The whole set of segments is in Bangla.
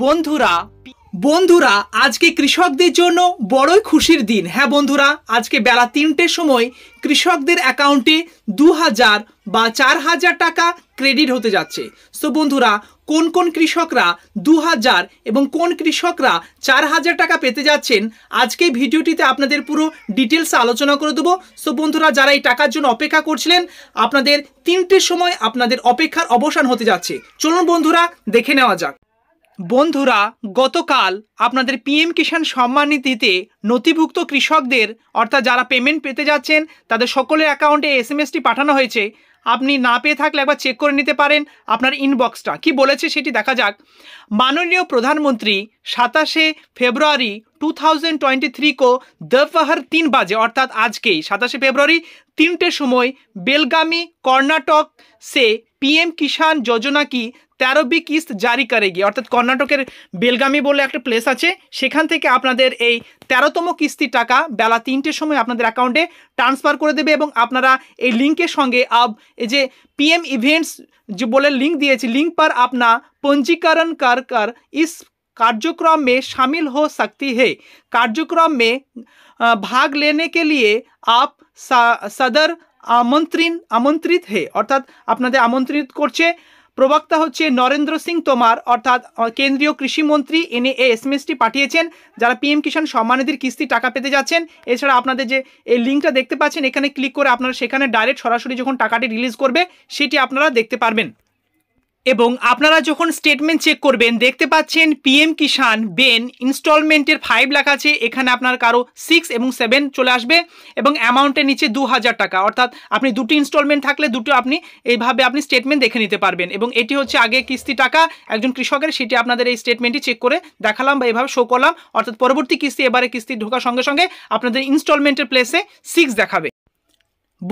बंधुरा বন্ধুরা আজকে কৃষকদের জন্য বড়ই খুশির দিন হ্যাঁ বন্ধুরা আজকে বেলা তিনটের সময় কৃষকদের অ্যাকাউন্টে দু হাজার বা চার হাজার টাকা ক্রেডিট হতে যাচ্ছে সো বন্ধুরা কোন কোন কৃষকরা দু হাজার এবং কোন কৃষকরা চার হাজার টাকা পেতে যাচ্ছেন আজকে ভিডিওটিতে আপনাদের পুরো ডিটেলসে আলোচনা করে দেবো সো বন্ধুরা যারা এই টাকার জন্য অপেক্ষা করছিলেন আপনাদের তিনটের সময় আপনাদের অপেক্ষার অবসান হতে যাচ্ছে চলুন বন্ধুরা দেখে নেওয়া যাক বন্ধুরা গতকাল আপনাদের পিএম কিষাণ সম্মান নীতিতে নথিভুক্ত কৃষকদের অর্থাৎ যারা পেমেন্ট পেতে যাচ্ছেন তাদের সকলের অ্যাকাউন্টে এস এম এসটি পাঠানো হয়েছে আপনি না পেয়ে থাকলে একবার চেক করে নিতে পারেন আপনার ইনবক্সটা কি বলেছে সেটি দেখা যাক মাননীয় প্রধানমন্ত্রী সাতাশে ফেব্রুয়ারি টু থাউজেন্ড টোয়েন্টি থ্রি কো দোপহর তিন বাজে অর্থাৎ আজকেই সাতাশে ফেব্রুয়ারি তিনটের সময় বেলগামি কর্ণাটক সে পিএম কিষাণ যোজনা কি তেরোবি কিস্ত জারি করেগি অর্থাৎ কর্ণাটকের বেলগামি বলে একটা প্লেস আছে সেখান থেকে আপনাদের এই তেরোতম কিস্তির টাকা বেলা তিনটের সময় আপনাদের অ্যাকাউন্টে ট্রান্সফার করে দেবে এবং আপনারা এই লিঙ্কের সঙ্গে আব এই যে পিএম ইভেন্টস যে বলে লিঙ্ক দিয়েছি লিঙ্ক পর আপনা পঞ্জীকরণ কর কর ইস কার্যক্রম মে সামিল হো सकती হে কার্যক্রম মে ভাগ লেনে কে লিয়ে আপ সদর আমন্ত্রীন আমন্ত্রিত হে অর্থাৎ আপনাদের আমন্ত্রিত করছে প্রবক্তা হচ্ছে নরেন্দ্র সিং তোমার অর্থাৎ কেন্দ্রীয় কৃষিমন্ত্রী এনে এই এসটি পাঠিয়েছেন যারা পিএম কিষাণ সম্মানিধির কিস্তি টাকা পেতে যাচ্ছেন এছাড়া আপনাদের যে এই লিঙ্কটা দেখতে পাচ্ছেন এখানে ক্লিক করে আপনারা সেখানে ডাইরেক্ট সরাসরি যখন টাকাটি রিলিজ করবে সেটি আপনারা দেখতে পারবেন এবং আপনারা যখন স্টেটমেন্ট চেক করবেন দেখতে পাচ্ছেন পিএম কিষান বেন ইনস্টলমেন্টের ফাইভ লেখা আছে এখানে আপনার কারো সিক্স এবং সেভেন চলে আসবে এবং অ্যামাউন্টের নিচে দু হাজার টাকা অর্থাৎ আপনি দুটি ইনস্টলমেন্ট থাকলে দুটো আপনি এইভাবে আপনি স্টেটমেন্ট দেখে নিতে পারবেন এবং এটি হচ্ছে আগে কিস্তি টাকা একজন কৃষকের সেটি আপনাদের এই স্টেটমেন্টটি চেক করে দেখালাম বা এভাবে শো করলাম অর্থাৎ পরবর্তী কিস্তি এবারে কিস্তি ঢোকার সঙ্গে সঙ্গে আপনাদের ইনস্টলমেন্টের প্লেসে সিক্স দেখাবে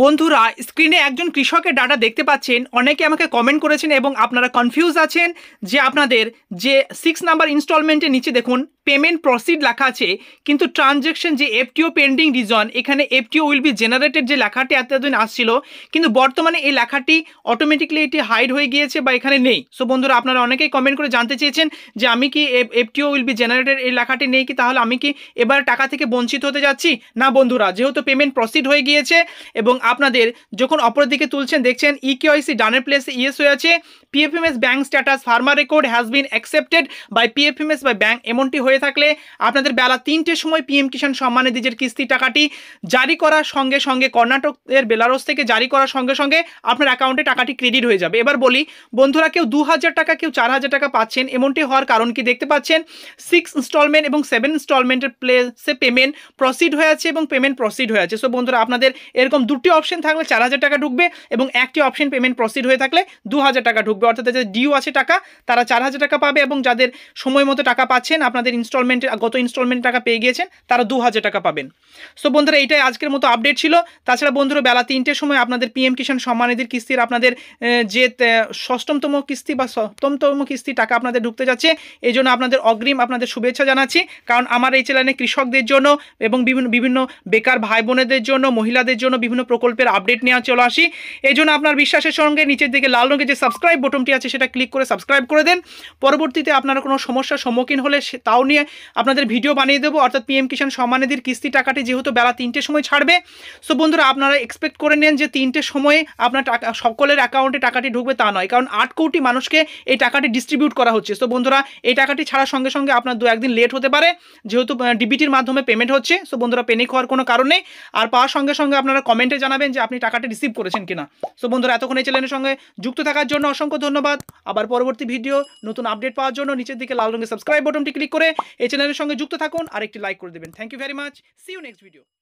বন্ধুরা স্ক্রিনে একজন কৃষকের ডাটা দেখতে পাচ্ছেন অনেকে আমাকে কমেন্ট করেছেন এবং আপনারা কনফিউজ আছেন যে আপনাদের যে সিক্স নাম্বার ইনস্টলমেন্টের নিচে দেখুন পেমেন্ট প্রসিড লেখা আছে কিন্তু ট্রানজ্যাকশন যে এফটিও পেন্ডিং রিজন এখানে এফটিও উইল বি জেনারেটেড যে লেখাটি এতদিন আসছিল কিন্তু বর্তমানে এই লেখাটি অটোমেটিকলি এটি হাইড হয়ে গিয়েছে বা এখানে নেই সো বন্ধুরা আপনারা অনেকেই কমেন্ট করে জানতে চেয়েছেন যে আমি কি এফটিও উইল বি জেনারেটেড এই লেখাটি নেই কি তাহলে আমি কি এবার টাকা থেকে বঞ্চিত হতে যাচ্ছি না বন্ধুরা যেহেতু পেমেন্ট প্রসিড হয়ে গিয়েছে এবং আপনাদের যখন অপর দিকে তুলছেন দেখছেন ইকেওয়াইসি e ডানের প্লেসে ইয়েস e হয়ে আছে PFMS bank status farmer record has been accepted by PFMS by bank এমনটি হয়ে থাকলে আপনাদের বেলা তিনটের সময় পিএম কিষাণ সম্মান নিধির কিস্তি টাকাটি জারি করার সঙ্গে সঙ্গে কর্ণাটকের বেলারস থেকে জারি করার সঙ্গে সঙ্গে আপনার অ্যাকাউন্টে টাকাটি ক্রেডিট হয়ে যাবে এবার বলি বন্ধুরা কেউ দু টাকা কেউ চার হাজার টাকা পাচ্ছেন এমনটি হওয়ার কারণ কি দেখতে পাচ্ছেন সিক্স ইনস্টলমেন্ট এবং সেভেন ইনস্টলমেন্টের প্লেসে পেমেন্ট প্রসিড হয়ে আছে এবং পেমেন্ট প্রসিড হয়ে আছে সো বন্ধুরা আপনাদের এরকম দুটি অপশন থাকলে চার হাজার টাকা ঢুকবে এবং একটি অপশন পেমেন্ট প্রসিড হয়ে থাকলে দু হাজার টাকা ঢুকবে অর্থাৎ যাদের ডিউ আছে টাকা তারা চার হাজার টাকা পাবে এবং যাদের সময় মতো টাকা পাচ্ছেন আপনাদের ইনস্টলমেন্টে গত ইনস্টলমেন্ট টাকা পেয়ে গিয়েছেন তারা দু হাজার টাকা পাবেন সো বন্ধুরা এইটাই আজকের মতো আপডেট ছিল তাছাড়া বন্ধুরা বেলা তিনটের সময় আপনাদের পিএম কিষাণ সম্মানিধির কিস্তির আপনাদের যে ষষ্ঠমতম কিস্তি বা সপ্তমতম কিস্তি টাকা আপনাদের ঢুকতে যাচ্ছে এই জন্য আপনাদের অগ্রিম আপনাদের শুভেচ্ছা জানাচ্ছি কারণ আমার এই চ্যানেলে কৃষকদের জন্য এবং বিভিন্ন বিভিন্ন বেকার ভাই বোনেদের জন্য মহিলাদের জন্য বিভিন্ন প্রকল্পের আপডেট নিয়ে চলে আসি এই জন্য আপনার বিশ্বাসের সঙ্গে নিচের দিকে লাল রঙের যে সাবস্ক্রাইব বটনটি আছে সেটা ক্লিক করে সাবস্ক্রাইব করে দেন পরবর্তীতে আপনারা কোনো সমস্যার সম্মুখীন হলে তাও নিয়ে আপনাদের ভিডিও বানিয়ে দেবো অর্থাৎ পিএম কিষাণ সম্মানিধির কিস্তি টাকাটি যেহেতু বেলা তিনটের সময় ছাড়বে সো বন্ধুরা আপনারা এক্সপেক্ট করে নেন যে তিনটে সময়ে আপনার টাকা সকলের অ্যাকাউন্টে টাকাটি ঢুকবে তা নয় কারণ আট কোটি মানুষকে এই টাকাটি ডিস্ট্রিবিউট করা হচ্ছে সো বন্ধুরা এই টাকাটি ছাড়ার সঙ্গে সঙ্গে আপনার দু একদিন লেট হতে পারে যেহেতু ডিবিটির মাধ্যমে পেমেন্ট হচ্ছে সো বন্ধুরা পেনিক হওয়ার কোনো কারণ নেই আর পাওয়ার সঙ্গে সঙ্গে আপনারা কমেন্টে জানাবেন যে আপনি টাকাটা রিসিভ করেছেন কিনা সো বন্ধুরা এতক্ষণ এই চ্যানেলের সঙ্গে যুক্ত থাকার জন্য অসংখ্য ধন্যবাদ আবার পরবর্তী ভিডিও নতুন আপডেট পাওয়ার জন্য নিচের দিকে লাল রঙের সাবস্ক্রাইব বটনটি ক্লিক করে এই চ্যানেলের সঙ্গে যুক্ত থাকুন আর একটি লাইক করে দেবেন thank you very much see you next video